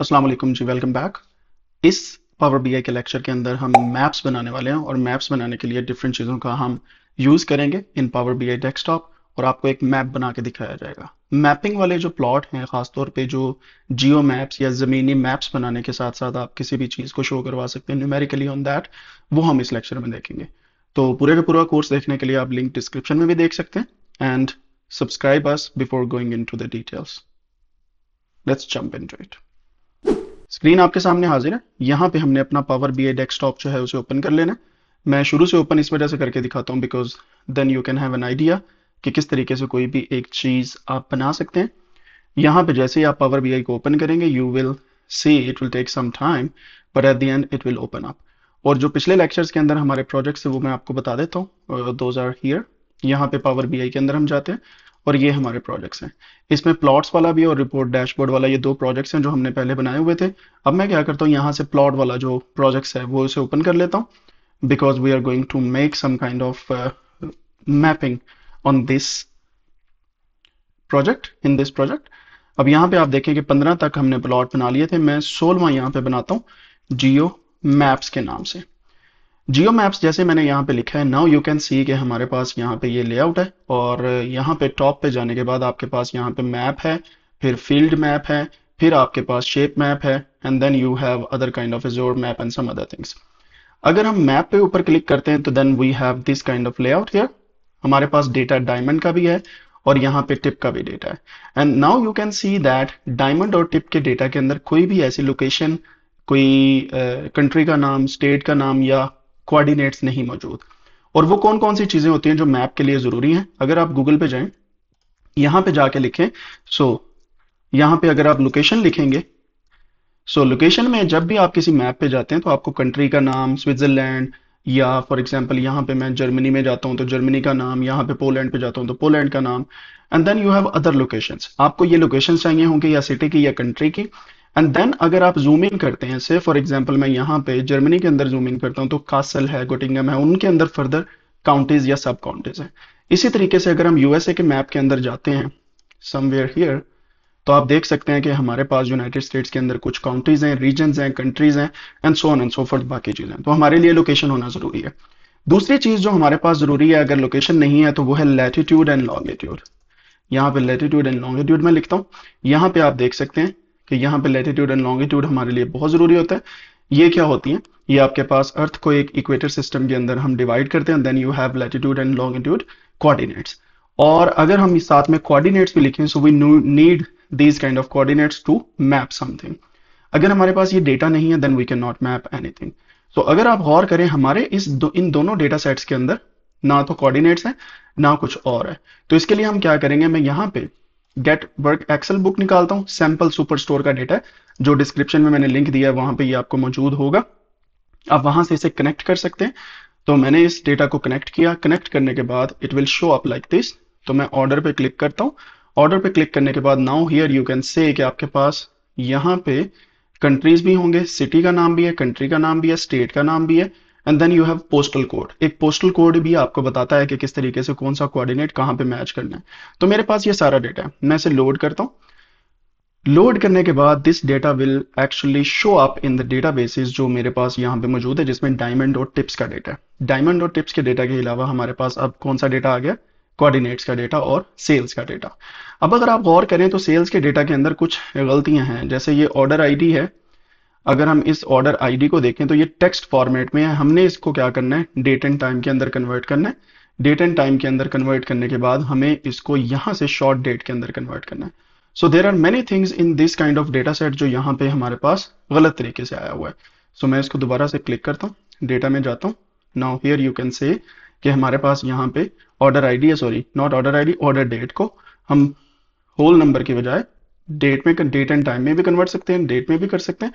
Aslam ji welcome back इस Power B के lecture के अंदर हम मैप्स बनाने वाले हैं और मैप्स बनाने के लिए डिफरेंट चीज़ों का हम यूज़ करेंगे इन पावर बी डेस्कटॉप और आपको एक मैप बना के दिखाया जाएगा मैपिंग वाले जो प्लॉट हैं ख़ासतौर पे जो जियो मैप्स या ज़मीनी मैप्स बनाने के साथ साथ आप किसी भी चीज़ को शो करवा सकते हैं न्यूमेरिकली ऑन दैट वो हम इस लेक्चर में देखेंगे तो पूरे का पूरा कोर्स देखने के लिए आप लिंक डिस्क्रिप्शन में भी देख सकते हैं and subscribe us before going into the details let's jump into it screen आपके सामने हाजिर है यहाँ पे हमने अपना पावर बी डेस्कटॉप जो है उसे ओपन कर लेना मैं शुरू से ओपन इस वजह से करके दिखाता हूँ because then you can have an idea कि किस तरीके से कोई भी एक चीज़ आप बना सकते हैं यहाँ पे जैसे ही आप पावर बी को ओपन करेंगे you will see it will take some time but at the end it will open up और जो पिछले लेक्चर्स के अंदर हमारे प्रोजेक्ट्स थे वो मैं आपको बता देता हूँ दोज आर हियर यहाँ पे पावर बी के अंदर हम जाते हैं और ये हमारे प्रोजेक्ट्स हैं इसमें प्लॉट्स वाला भी और रिपोर्ट डैशबोर्ड वाला ये दो प्रोजेक्ट्स हैं जो हमने पहले बनाए हुए थे अब मैं क्या करता हूँ यहाँ से प्लॉट वाला जो प्रोजेक्ट्स है वो इसे ओपन कर लेता हूँ because we are going to make some kind of mapping on this project in this project अब यहाँ पे आप देखें कि पंद्रह तक हमने प्लॉट बना लिए थे मैं सोलवा यहाँ पे बनाता हूँ जियो मैप्स के नाम से जियो मैप्स जैसे मैंने यहाँ पे लिखा है नाउ यू कैन सी के हमारे पास यहाँ पे ये लेआउट है और यहाँ पे टॉप पे जाने के बाद आपके पास यहाँ पे मैप है फिर फील्ड मैप है फिर आपके पास शेप मैप है and then you have other kind of azure map and some other things अगर हम मैप पे ऊपर क्लिक करते हैं तो then we have this kind of layout here हमारे पास डेटा डायमंड का भी है और यहाँ पे टिप का भी डेटा है and now you can see that diamond और टिप के डेटा के अंदर कोई भी ऐसी लोकेशन कोई कंट्री uh, का नाम स्टेट का नाम या कोऑर्डिनेट्स नहीं मौजूद और वो कौन कौन सी चीज़ें होती हैं जो मैप के लिए ज़रूरी हैं अगर आप गूगल पे जाएं यहां पे जाके लिखें सो यहां पे अगर आप लोकेशन लिखेंगे सो लोकेशन में जब भी आप किसी मैप पे जाते हैं तो आपको कंट्री का नाम स्विट्ज़रलैंड या फॉर एग्जाम्पल यहां पे मैं जर्मनी में जाता हूं तो जर्मनी का नाम यहां पे पोलैंड पे जाता हूं तो पोलैंड का नाम and then you have other location आपको ये लोकेशन चाहिए होंगे या सिटी की या कंट्री की एंड देन अगर आप जूम इन करते हैं से फॉर एग्जाम्पल मैं यहाँ पे जर्मनी के अंदर जूम इन करता हूँ तो कासल है गोटिंगम है उनके अंदर फर्दर काउंटीज या सब काउंटीज है इसी तरीके से अगर हम यूएसए के मैप के अंदर जाते हैं समवेयर हियर तो आप देख सकते हैं कि हमारे पास यूनाइटेड स्टेट्स के अंदर कुछ काउंटीज हैं रीजन हैं कंट्रीज हैं and so on and so forth बाकी चीजें तो हमारे लिए लोकेशन होना जरूरी है दूसरी चीज जो हमारे पास जरूरी है अगर लोकेशन नहीं है तो वो है लेटीट्यूड एंड लॉन्गिट्यूड यहाँ पे लेटीट्यूड एंड लॉन्गिट्यूड में लिखता हूं यहां पे आप देख सकते हैं कि यहाँ पे लेटीट्यूड एंड लॉन्गिट्यूड हमारे लिए बहुत ज़रूरी होता है ये क्या होती है ये आपके पास अर्थ को एक इक्वेटर सिस्टम के अंदर हम डिवाइड करते हैं then you have latitude and longitude coordinates और अगर हम साथ में कोऑर्डिनेट्स भी लिखें so we need these kind of coordinates to map something अगर हमारे पास ये डेटा नहीं है then we can not map anything तो अगर आप गौर करें हमारे इस दो, इन दोनों डेटा सेट्स के अंदर ना तो कोऑर्डिनेट्स है ना कुछ और है तो इसके लिए हम क्या करेंगे मैं यहाँ पे गेट वर्क एक्सेल बुक निकालता हूं सैंपल सुपर स्टोर का डेटा जो डिस्क्रिप्शन में मैंने लिंक दिया है वहां पर ये आपको मौजूद होगा आप वहां से इसे कनेक्ट कर सकते हैं तो मैंने इस डेटा को कनेक्ट किया कनेक्ट करने के बाद it will show up like this तो मैं ऑर्डर पे क्लिक करता हूँ ऑर्डर पे क्लिक करने के बाद now here you can say कि आपके पास यहाँ पे कंट्रीज भी होंगे सिटी का नाम भी है कंट्री का नाम भी है स्टेट का नाम भी है and then you have postal code एक पोस्टल कोड भी आपको बताता है कि किस तरीके से कौन सा कोऑर्डिनेट कहां पे मैच करना है तो मेरे पास ये सारा डेटा है मैं इसे लोड करता हूं लोड करने के बाद this data will actually show up in the data basis जो मेरे पास यहाँ पे मौजूद है जिसमें डायमंड और टिप्स का डेटा है डायमंड और टिप्स के डेटा के अलावा हमारे पास अब कौन सा डेटा आ गया कोऑर्डिनेट्स का डेटा और सेल्स का डेटा अब अगर आप गौर करें तो सेल्स के डेटा के अंदर कुछ गलतियां हैं जैसे ये ऑर्डर आईडी है अगर हम इस ऑर्डर आईडी को देखें तो ये टेक्स्ट फॉर्मेट में है हमने इसको क्या करना है डेट एंड टाइम के अंदर कन्वर्ट करना है डेट एंड टाइम के अंदर कन्वर्ट करने के बाद हमें इसको यहाँ से शॉर्ट डेट के अंदर कन्वर्ट करना है so there are many things in this kind of data set जो यहाँ पे हमारे पास गलत तरीके से आया हुआ है सो so, मैं इसको दोबारा से क्लिक करता हूँ डेटा में जाता हूँ now here you can say कि हमारे पास यहाँ पे ऑर्डर आईडी है sorry not order ID order date को हम होल नंबर के बजाय डेट में डेट एंड टाइम में भी कन्वर्ट सकते हैं डेट में भी कर सकते हैं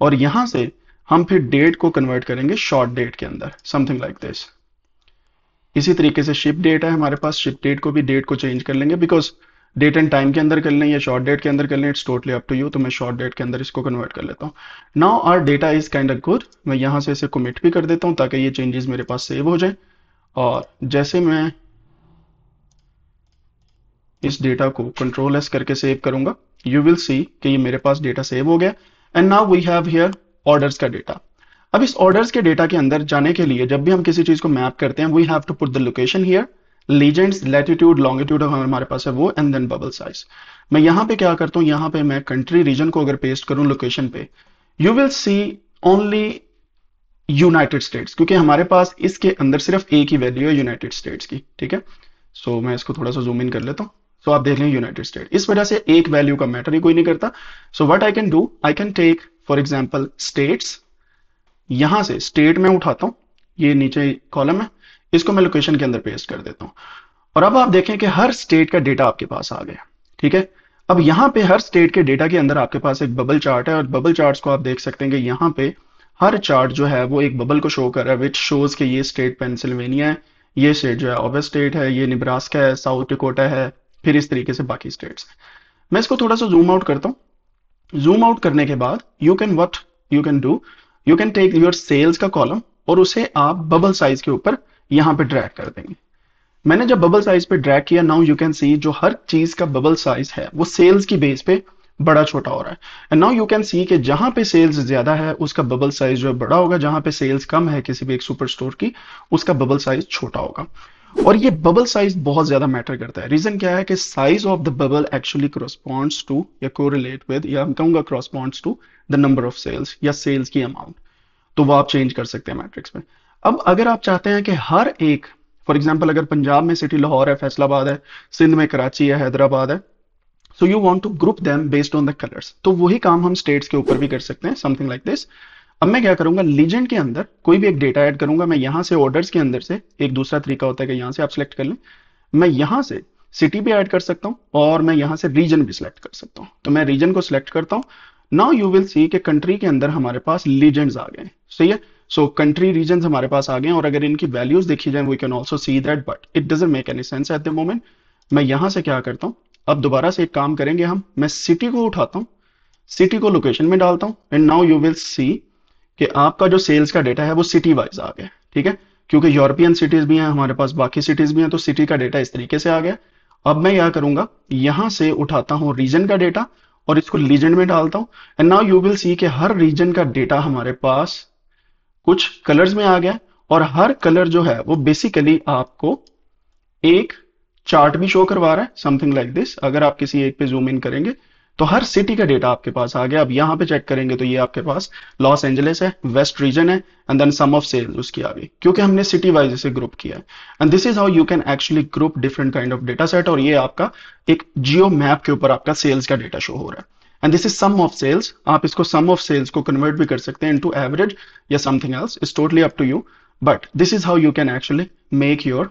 और यहां से हम फिर डेट को कन्वर्ट करेंगे शॉर्ट डेट के अंदर समथिंग लाइक दिस इसी तरीके से शिप डेट है हमारे पास शिप डेट को भी डेट को चेंज कर लेंगे बिकॉज डेट एंड टाइम के अंदर कर लें या शॉर्ट डेट के अंदर कर लें it's totally up to you तो मैं शॉर्ट डेट के अंदर इसको कन्वर्ट कर लेता हूँ now our data is kind of good मैं यहां से इसे कमिट भी कर देता हूं ताकि ये चेंजेस मेरे पास सेव हो जाए और जैसे मैं इस डेटा को कंट्रोल एस करके सेव करूंगा यू विल सी कि ये मेरे पास डेटा सेव हो गया and now we have here orders का डेटा अब इस ऑर्डर्स के डेटा के अंदर जाने के लिए जब भी हम किसी चीज को मैप करते हैं we have to put the location here legends latitude longitude हमारे पास है वो एंड देन बबल साइज मैं यहां पे क्या करता हूं यहाँ पे मैं कंट्री रीजन को अगर पेस्ट करूं लोकेशन पे you will see only United States क्योंकि हमारे पास इसके अंदर सिर्फ एक ही वैल्यू है यूनाइटेड स्टेट्स की ठीक है सो so, मैं इसको थोड़ा सा जूम इन कर लेता हूं सो आप देख लें यूनाइटेड स्टेट इस वजह से एक वैल्यू का मैटर ही कोई नहीं करता so what I can do I can take for example states यहां से स्टेट में उठाता हूं ये नीचे कॉलम है इसको मैं लोकेशन के अंदर पेस्ट कर देता हूं और अब आप देखें कि हर स्टेट का डेटा आपके पास आ गया ठीक है अब यहां पे हर स्टेट के डेटा के अंदर आपके पास एक बबल चार्ट है और बबल चार्ट्स को आप देख सकते हैं कि यहां पे हर चार्ट जो है वो एक बबल को शो कर रहा है विच शोज के ये स्टेट पेंसिल्वेनिया है ये स्टेट जो है ओवे स्टेट है ये निब्रास्का है साउथ डिकोटा है फिर इस तरीके से बाकी स्टेट्स मैं इसको थोड़ा सा जूम आउट करता हूँ जूम आउट करने के बाद you can what you can do you can take your sales का कॉलम और उसे आप बबल साइज के ऊपर यहां पे ड्रैग कर देंगे मैंने जब बबल साइज पे ड्रैग किया नाउ यू कैन सी जो हर चीज का बबल साइज है वो सेल्स की बेस पे बड़ा छोटा हो रहा है and now you can see कि जहां पे सेल्स ज्यादा है उसका बबल साइज जो है बड़ा होगा जहां पे सेल्स कम है किसी भी एक सुपर स्टोर की उसका बबल साइज छोटा होगा और ये बबल साइज बहुत ज्यादा मैटर करता है रीजन क्या है कि size of the bubble actually corresponds to या कोरिलेट विद या हम कहूंगा corresponds to the number of sales या सेल्स की अमाउंट तो वो आप चेंज कर सकते हैं मैट्रिक्स में अब अगर आप चाहते हैं कि हर एक फॉर एग्जाम्पल अगर पंजाब में सिटी लाहौर है फैसलाबाद है सिंध में कराची है हैदराबाद है so you want to group them based on the colours तो वही काम हम स्टेट्स के ऊपर भी कर सकते हैं समथिंग लाइक दिस अब मैं क्या करूंगा लीजेंड के अंदर कोई भी एक डेटा ऐड करूंगा मैं यहां से ऑर्डर्स के अंदर से एक दूसरा तरीका होता है कि यहां से आप सिलेक्ट कर लें मैं यहां से सिटी भी ऐड कर सकता हूं और मैं यहां से रीजन भी सिलेक्ट कर सकता हूं तो मैं रीजन को सिलेक्ट करता हूं नाउ यू विल सी कि कंट्री के अंदर हमारे पास लीजेंड्स आ गए सही है सो कंट्री रीजन हमारे पास आ गए और अगर इनकी वैल्यूज देखी जाए we can also see that but it doesn't make any sense at the moment मैं यहां से क्या करता हूं अब दोबारा से एक काम करेंगे हम मैं सिटी को उठाता हूँ सिटी को लोकेशन में डालता हूं and now you will see कि आपका जो सेल्स का डेटा है वो सिटी वाइज आ गया ठीक है क्योंकि यूरोपियन सिटीज भी हैं हमारे पास बाकी सिटीज भी हैं तो सिटी का डेटा इस तरीके से आ गया अब मैं क्या करूंगा यहां से उठाता हूं रीजन का डेटा और इसको लीजेंड में डालता हूं and now you will see कि हर रीजन का डेटा हमारे पास कुछ कलर्स में आ गया और हर कलर जो है वो बेसिकली आपको एक चार्ट भी शो करवा रहा है समथिंग लाइक दिस अगर आप किसी एक पे जूम इन करेंगे तो हर सिटी का डेटा आपके पास आ गया अब यहां पे चेक करेंगे तो ये आपके पास लॉस एंजलिस है वेस्ट रीजन है and then some of sales उसकी आ गई क्योंकि हमने सिटी वाइज इसे ग्रुप किया है and this is how you can actually group different kind of data set और ये आपका एक जियो मैप के ऊपर आपका सेल्स का डेटा शो हो रहा है and this is some of sales आप इसको सम ऑफ सेल्स को कन्वर्ट भी कर सकते हैं इनटू एवरेज या something else is totally up to you but this is how you can actually make your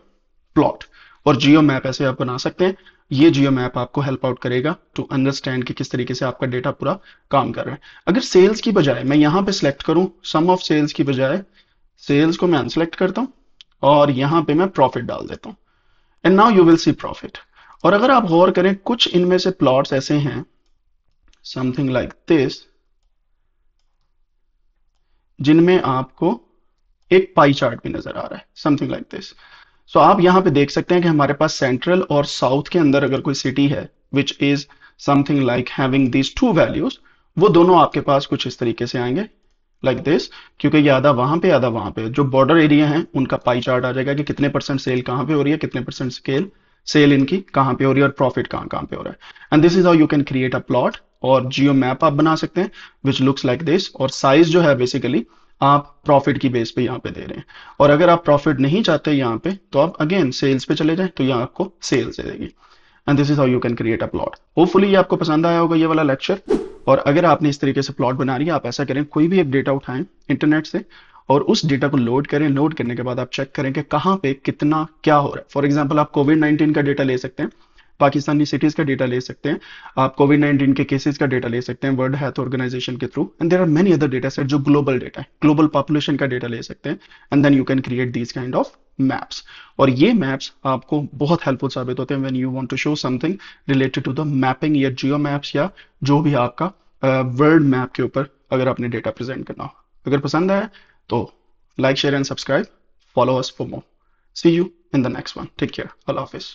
plot और जियो मैप ऐसे आप बना सकते हैं ये जियो मैप आपको हेल्प आउट करेगा टू अंडरस्टैंड कि किस तरीके से आपका डेटा पूरा काम कर रहा है अगर सेल्स की बजाय मैं यहां पे सिलेक्ट करूं सम ऑफ सेल्स की बजाय सेल्स को मैं अनसेलेक्ट करता हूं और यहां पे मैं प्रॉफिट डाल देता हूं and now you will see profit और अगर आप गौर करें कुछ इनमें से प्लॉट्स ऐसे हैं समथिंग लाइक दिस जिनमें आपको एक पाई चार्ट भी नजर आ रहा है something like this so so, आप यहां पे देख सकते हैं कि हमारे पास सेंट्रल और साउथ के अंदर अगर कोई सिटी है which is something like having these two values वो दोनों आपके पास कुछ इस तरीके से आएंगे लाइक like दिस क्योंकि ये आधा वहां पे आधा वहां पे जो बॉर्डर एरिया है उनका पाई चार्ट आ जाएगा कि कितने परसेंट सेल कहां पे हो रही है कितने परसेंट स्केल सेल इनकी कहां पे हो रही है और प्रॉफिट कहां कहां पे हो रहा है and this is how you can create a plot और जियो मैप आप बना सकते हैं विच लुक्स लाइक दिस और साइज जो है बेसिकली आप प्रॉफिट की बेस पे यहाँ पे दे रहे हैं और अगर आप प्रॉफिट नहीं चाहते यहाँ पे तो आप अगेन सेल्स पे चले जाएं तो यहाँ आपको सेल्स दे देगी and this is how you can create a plot hopefully ये आपको पसंद आया होगा ये वाला लेक्चर और अगर आपने इस तरीके से प्लॉट बना रही है आप ऐसा करें कोई भी एक डेटा उठाएं इंटरनेट से और उस डेटा को लोड करें लोड करने के बाद आप चेक करें कि कहाँ पे कितना क्या हो रहा है फॉर एग्जाम्पल आप कोविड नाइन्टीन का डेटा ले सकते हैं पाकिस्तानी सिटीज का डेटा ले सकते हैं आप कोविड नाइन्टीन के केसेस का डेटा ले सकते हैं वर्ल्ड हेल्थ ऑर्गेनाइजेशन के through and there are many other data set जो ग्लोबल डेटा है ग्लोबल पॉपुलेशन का डेटा ले सकते हैं and then you can create these kind of maps और ये मैप्स आपको बहुत हेल्पफुल साबित होते हैं when you want to show something related to the mapping या जियो मैप्स या जो भी आपका वर्ल्ड uh, मैप के ऊपर अगर आपने डेटा प्रेजेंट करना हो अगर पसंद आए तो like share and subscribe follow us for more see you in the next one take care अल्लाह हाफिज़